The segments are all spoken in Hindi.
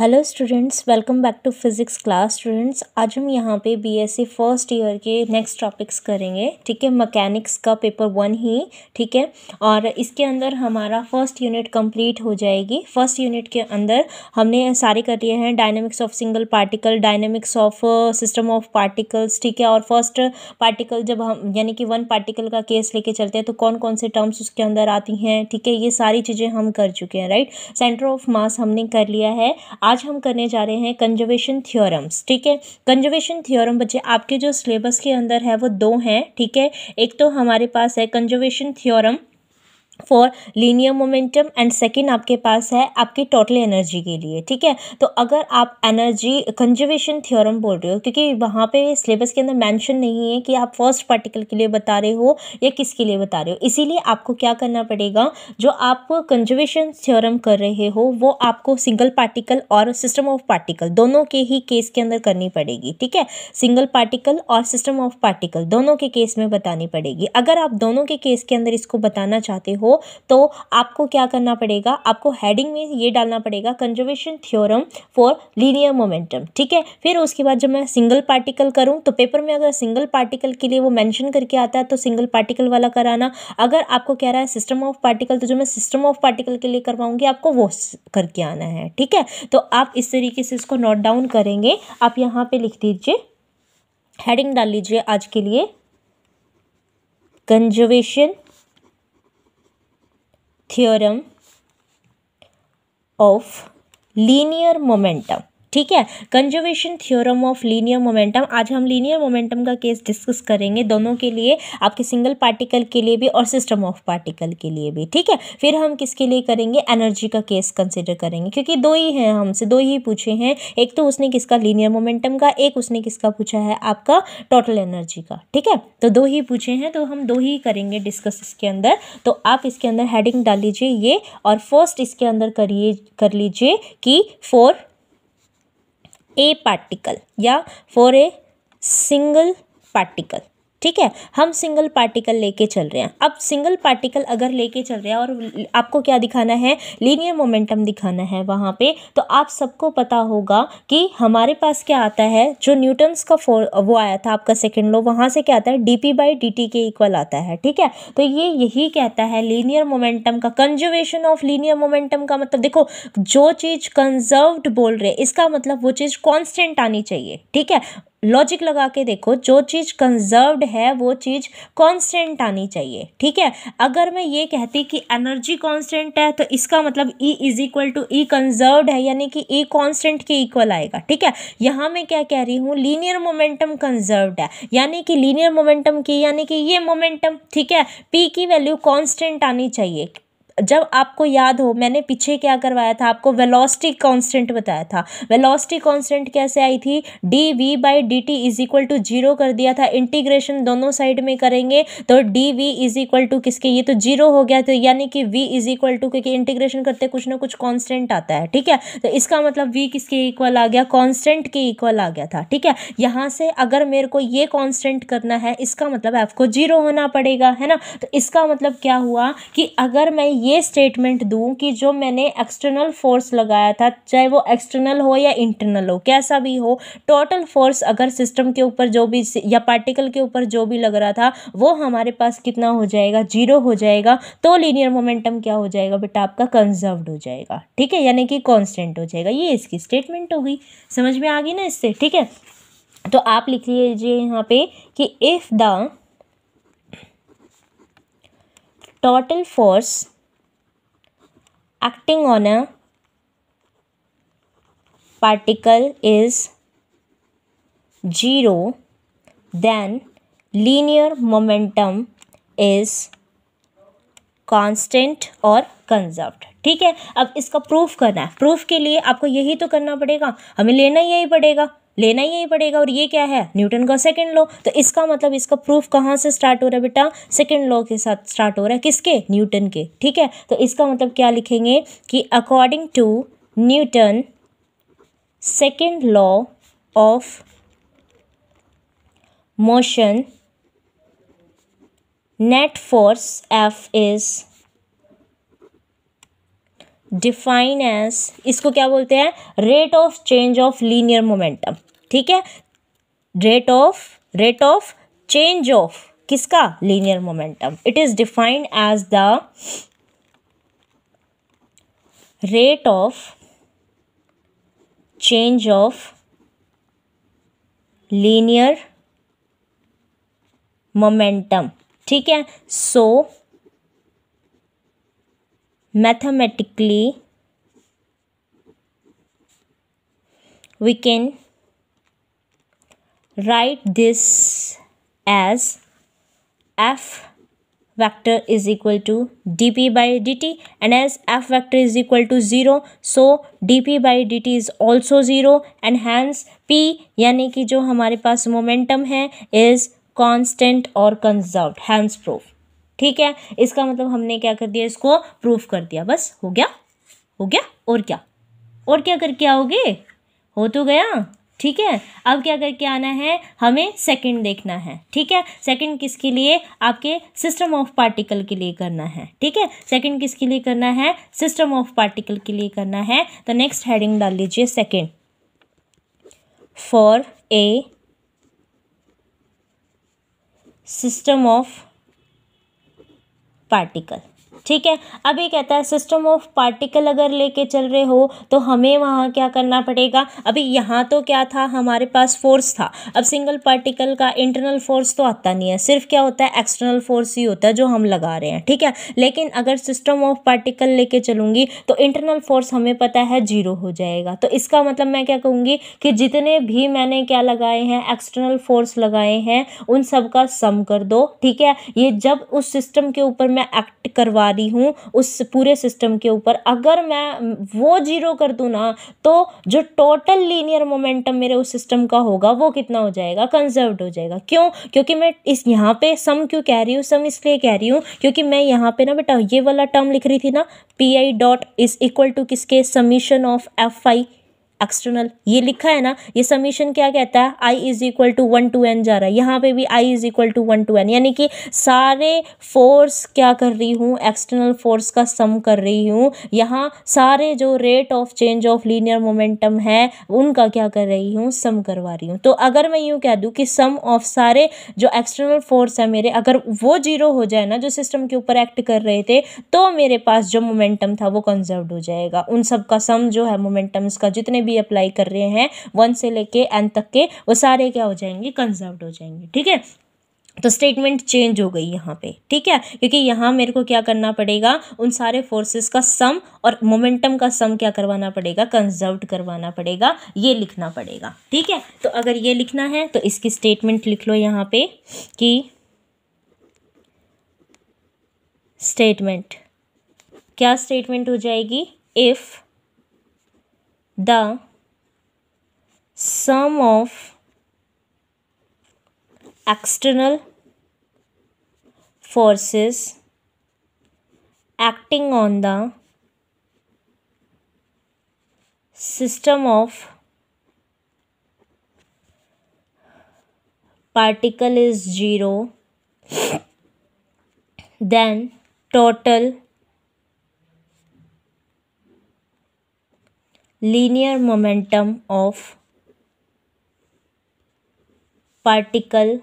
hello students welcome back to physics class students आज हम यहाँ पे बीएससी फर्स्ट ईयर के नेक्स्ट टॉपिक्स करेंगे ठीक है मैकेनिक्स का पेपर वन ही ठीक है और इसके अंदर हमारा फर्स्ट यूनिट कंप्लीट हो जाएगी फर्स्ट यूनिट के अंदर हमने सारे कर लिए हैं dynamics of single particle dynamics of system of particles ठीक है और फर्स्ट पार्टिकल जब हम यानी कि वन पार्टिकल का केस लेके चलते हैं तो कौन कौन से टर्म्स उसके अंदर आती हैं ठीक है ये सारी चीज़ें हम कर चुके हैं राइट सेंटर ऑफ मास हमने कर लिया है आज हम करने जा रहे हैं कंजर्वेशन थियोरम्स ठीक है कंजर्वेशन थियोरम बच्चे आपके जो सिलेबस के अंदर है वो दो हैं ठीक है एक तो हमारे पास है conservation theorem for linear momentum and second आपके पास है आपकी टोटल एनर्जी के लिए ठीक है तो अगर आप एनर्जी कंजर्वेशन थ्योरम बोल रहे हो क्योंकि वहाँ पे सिलेबस के अंदर मेंशन नहीं है कि आप फर्स्ट पार्टिकल के लिए बता रहे हो या किसके लिए बता रहे हो इसीलिए आपको क्या करना पड़ेगा जो आप कंजर्वेशन थ्योरम कर रहे हो वो आपको सिंगल पार्टिकल और सिस्टम ऑफ पार्टिकल दोनों के ही केस के अंदर करनी पड़ेगी ठीक है सिंगल पार्टिकल और सिस्टम ऑफ पार्टिकल दोनों के केस में बतानी पड़ेगी अगर आप दोनों के केस के अंदर इसको बताना चाहते हो हो तो आपको क्या करना पड़ेगा आपको हेडिंग में ये डालना पड़ेगा conservation theorem for linear momentum ठीक है फिर उसके बाद जब मैं सिंगल पार्टिकल करूँ तो पेपर में अगर सिंगल पार्टिकल के लिए वो मैंशन करके आता है तो सिंगल पार्टिकल वाला कराना अगर आपको कह रहा है सिस्टम ऑफ पार्टिकल तो जो मैं सिस्टम ऑफ पार्टिकल के लिए करवाऊंगी आपको वो करके आना है ठीक है तो आप इस तरीके से इसको नोट डाउन करेंगे आप यहाँ पे लिख दीजिए हेडिंग डाल लीजिए आज के लिए conservation theorem of linear momentum ठीक है conservation theorem of linear momentum आज हम लीनियर मोमेंटम का केस डिस्कस करेंगे दोनों के लिए आपके सिंगल पार्टिकल के लिए भी और सिस्टम ऑफ पार्टिकल के लिए भी ठीक है फिर हम किसके लिए करेंगे एनर्जी का केस कंसिडर करेंगे क्योंकि दो ही हैं हमसे दो ही पूछे हैं एक तो उसने किसका लीनियर मोमेंटम का एक उसने किसका पूछा है आपका टोटल एनर्जी का ठीक है तो दो ही पूछे हैं तो हम दो ही करेंगे डिस्कस इसके अंदर तो आप इसके अंदर हेडिंग डाल लीजिए ये और फर्स्ट इसके अंदर करिए कर लीजिए कि फोर ए पार्टिकल या फॉर ए सिंगल पार्टिकल ठीक है हम सिंगल पार्टिकल लेके चल रहे हैं अब सिंगल पार्टिकल अगर लेके चल रहे हैं और आपको क्या दिखाना है लीनियर मोमेंटम दिखाना है वहाँ पे तो आप सबको पता होगा कि हमारे पास क्या आता है जो न्यूटन्स का फोर वो आया था आपका सेकेंड लो वहाँ से क्या आता है D P by D T के इक्वल आता है ठीक है तो ये यही कहता है लीनियर मोमेंटम का कंजर्वेशन ऑफ लीनियर मोमेंटम का मतलब देखो जो चीज़ कंजर्व्ड बोल रहे इसका मतलब वो चीज़ कॉन्स्टेंट आनी चाहिए ठीक है लॉजिक लगा के देखो जो चीज़ कंजर्व्ड है वो चीज़ कांस्टेंट आनी चाहिए ठीक है अगर मैं ये कहती कि एनर्जी कांस्टेंट है तो इसका मतलब E is equal to E conserved है यानी कि ई e कांस्टेंट के इक्वल आएगा ठीक है यहाँ मैं क्या कह रही हूँ लीनियर मोमेंटम कंजर्वड है यानी कि लीनियर मोमेंटम की यानी कि ये मोमेंटम ठीक है पी की वैल्यू कॉन्स्टेंट आनी चाहिए जब आपको याद हो मैंने पीछे क्या करवाया था आपको वेलोसिटी कांस्टेंट बताया था वेलोसिटी कांस्टेंट कैसे आई थी D V by D T is equal to zero कर दिया था इंटीग्रेशन दोनों साइड में करेंगे तो D V is equal to किसके ये तो जीरो हो गया तो यानी कि वी इज इक्वल टू क्योंकि इंटीग्रेशन करते कुछ ना कुछ कॉन्स्टेंट आता है ठीक है तो इसका मतलब वी किसके इक्वल आ गया कॉन्स्टेंट के इक्वल आ गया था ठीक है यहाँ से अगर मेरे को ये कॉन्स्टेंट करना है इसका मतलब एफ को जीरो होना पड़ेगा है ना तो इसका मतलब क्या हुआ कि अगर मैं ये ये स्टेटमेंट दूँ कि जो मैंने एक्सटर्नल फोर्स लगाया था चाहे वो एक्सटर्नल हो या इंटरनल हो कैसा भी हो टोटल फोर्स अगर सिस्टम के ऊपर जो भी या पार्टिकल के ऊपर जो भी लग रहा था वो हमारे पास कितना हो जाएगा जीरो हो जाएगा तो लीनियर मोमेंटम क्या हो जाएगा बेटा आपका कंजर्व्ड हो जाएगा ठीक है यानी कि कॉन्स्टेंट हो जाएगा ये इसकी स्टेटमेंट हो गई समझ में आ गई ना इससे ठीक है तो आप लिख लीजिए यहाँ पे कि if the total force acting on a particle is zero then linear momentum is constant और कंजर्व्ड ठीक है अब इसका प्रूफ करना है प्रूफ के लिए आपको यही तो करना पड़ेगा हमें लेना ही यही पड़ेगा लेना ही पड़ेगा और ये क्या है न्यूटन का सेकेंड लॉ तो इसका मतलब इसका प्रूफ कहाँ से स्टार्ट हो रहा है बेटा सेकेंड लॉ के साथ स्टार्ट हो रहा है किसके न्यूटन के ठीक है तो इसका मतलब क्या लिखेंगे कि according to Newton second law of motion net force F is define as इसको क्या बोलते हैं rate of change of linear momentum ठीक है rate of rate of change of किसका linear momentum it is defined as the rate of change of linear momentum ठीक है so mathematically we can write this as f vector is equal to dp by dt and as f vector is equal to 0 so dp by dt is also 0 and hence p यानी कि जो हमारे पास मोमेंटम है इज़ कांस्टेंट और कंजर्व हैंस प्रूफ ठीक है इसका मतलब हमने क्या कर दिया इसको प्रूफ कर दिया बस हो गया हो गया और क्या और क्या करके आओगे हो तो गया ठीक है अब क्या करके आना है हमें सेकंड देखना है ठीक है सेकंड किसके लिए आपके सिस्टम ऑफ पार्टिकल के लिए करना है ठीक है सेकंड किसके लिए करना है सिस्टम ऑफ पार्टिकल के लिए करना है तो नेक्स्ट हेडिंग डाल लीजिए second for a system of particle ठीक है अब ये कहता है सिस्टम ऑफ पार्टिकल अगर लेके चल रहे हो तो हमें वहाँ क्या करना पड़ेगा अभी यहाँ तो क्या था हमारे पास फोर्स था अब सिंगल पार्टिकल का इंटरनल फोर्स तो आता नहीं है सिर्फ क्या होता है एक्सटर्नल फोर्स ही होता है जो हम लगा रहे हैं ठीक है लेकिन अगर सिस्टम ऑफ पार्टिकल लेके चलूंगी तो इंटरनल फोर्स हमें पता है जीरो हो जाएगा तो इसका मतलब मैं क्या कहूँगी कि जितने भी मैंने क्या लगाए हैं एक्सटर्नल फोर्स लगाए हैं उन सब का सम कर दो ठीक है ये जब उस सिस्टम के ऊपर मैं एक्ट करवा रही हूँ उस पूरे सिस्टम के ऊपर अगर मैं वो जीरो कर दूँ ना तो जो टोटल लीनियर मोमेंटम मेरे उस सिस्टम का होगा वो कितना हो जाएगा कंजर्व हो जाएगा क्यों क्योंकि मैं इस यहाँ पे सम क्यों कह रही हूँ सम इसलिए कह रही हूँ क्योंकि मैं यहाँ पे ना बेटा ये वाला टर्म लिख रही थी ना P I dot is equal to किसके summation of F I external ये लिखा है ना ये समीशन क्या कहता है I is equal to one to N जा रहा है यहाँ पे भी I is equal to one to N यानी कि सारे फोर्स क्या कर रही हूँ एक्सटर्नल फोर्स का सम कर रही हूँ यहाँ सारे जो rate of change of linear momentum है उनका क्या कर रही हूँ सम करवा रही हूँ तो अगर मैं यूँ कह दूँ कि सम ऑफ सारे जो एक्सटर्नल फोर्स है मेरे अगर वो जीरो हो जाए ना जो सिस्टम के ऊपर एक्ट कर रहे थे तो मेरे पास जो मोमेंटम था वो कंजर्व हो जाएगा उन सब का सम जो है मोमेंटम्स का जितने भी अप्लाई कर रहे हैं वन से लेके एन तक के वो सारे क्या हो जाएंगे कंजर्व्ड हो जाएंगे ठीक है तो स्टेटमेंट चेंज हो गई यहाँ पे ठीक है क्योंकि यहाँ मेरे को क्या करना पड़ेगा उन सारे फोर्सेस का सम और मोमेंटम का सम क्या करवाना पड़ेगा कंजर्व करवाना पड़ेगा ये लिखना पड़ेगा ठीक है तो अगर ये लिखना है तो इसकी स्टेटमेंट लिख लो यहाँ पे कि स्टेटमेंट क्या स्टेटमेंट हो जाएगी if the sum of external forces acting on the system of particle is zero then total linear momentum of particle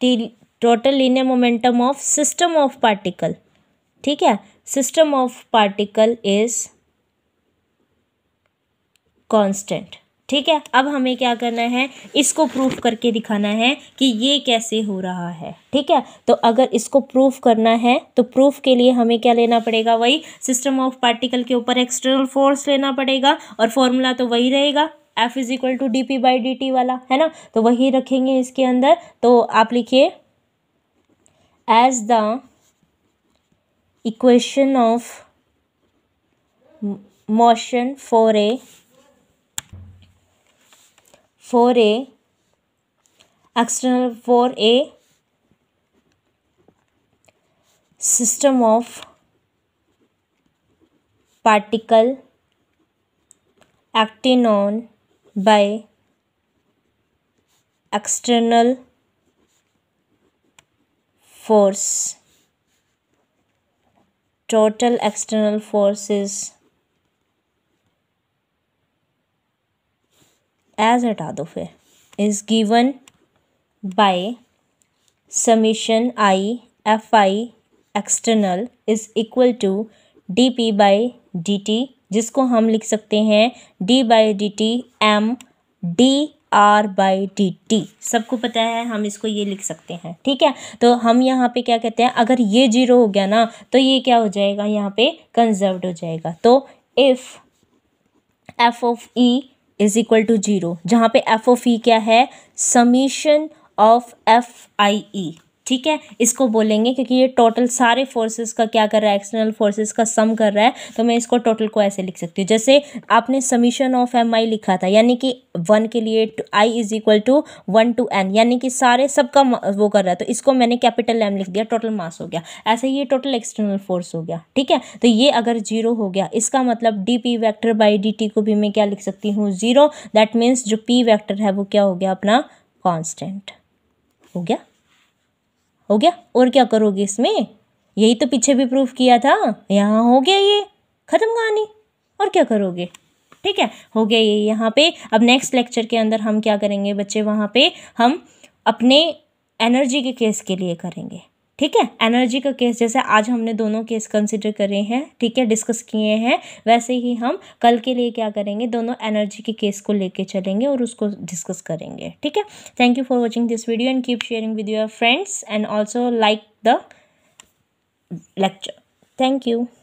the total linear momentum of system of particle ठीक है system of particle is constant ठीक है अब हमें क्या करना है इसको प्रूफ करके दिखाना है कि ये कैसे हो रहा है ठीक है तो अगर इसको प्रूफ करना है तो प्रूफ के लिए हमें क्या लेना पड़ेगा वही सिस्टम ऑफ पार्टिकल के ऊपर एक्सटर्नल फोर्स लेना पड़ेगा और फॉर्मूला तो वही रहेगा F is equal to D P by D T वाला है ना तो वही रखेंगे इसके अंदर तो आप लिखिए as the equation of motion for a 4a external 4a system of particle acting on by external force total external force is as दो given by summation I F I external is equal to D P by D T जिसको हम लिख सकते हैं D by D T M D R by D T सबको पता है हम इसको ये लिख सकते हैं ठीक है तो हम यहाँ पे क्या कहते हैं अगर ये जीरो हो गया ना तो ये क्या हो जाएगा यहाँ पे कंजर्व हो जाएगा तो if F of E is equal to zero जहाँ पे एफ ओ फी क्या है summation of F I E ठीक है इसको बोलेंगे क्योंकि ये टोटल सारे फोर्सेस का क्या कर रहा है एक्सटर्नल फोर्सेस का सम कर रहा है तो मैं इसको टोटल को ऐसे लिख सकती हूँ जैसे आपने समीशन ऑफ एम आई लिखा था यानी कि वन के लिए I is equal to one to N यानी कि सारे सबका वो कर रहा है तो इसको मैंने कैपिटल एम लिख दिया टोटल मास हो गया ऐसे ये टोटल एक्सटर्नल फोर्स हो गया ठीक है तो ये अगर जीरो हो गया इसका मतलब D P vector by D T को भी मैं क्या लिख सकती हूँ जीरो दैट मीन्स जो पी वैक्टर है वो क्या हो गया अपना कॉन्स्टेंट हो गया हो गया और क्या करोगे इसमें यही तो पीछे भी प्रूफ किया था यहाँ हो गया ये ख़त्म कहानी और क्या करोगे ठीक है हो गया ये यहाँ पे अब नेक्स्ट लेक्चर के अंदर हम क्या करेंगे बच्चे वहाँ पे हम अपने एनर्जी के केस के लिए करेंगे ठीक है एनर्जी का केस जैसे आज हमने दोनों केस कंसिडर करे हैं ठीक है डिस्कस किए हैं वैसे ही हम कल के लिए क्या करेंगे दोनों एनर्जी के केस को लेके चलेंगे और उसको डिस्कस करेंगे ठीक है thank you for watching this video and keep sharing with your friends and also like the lecture thank you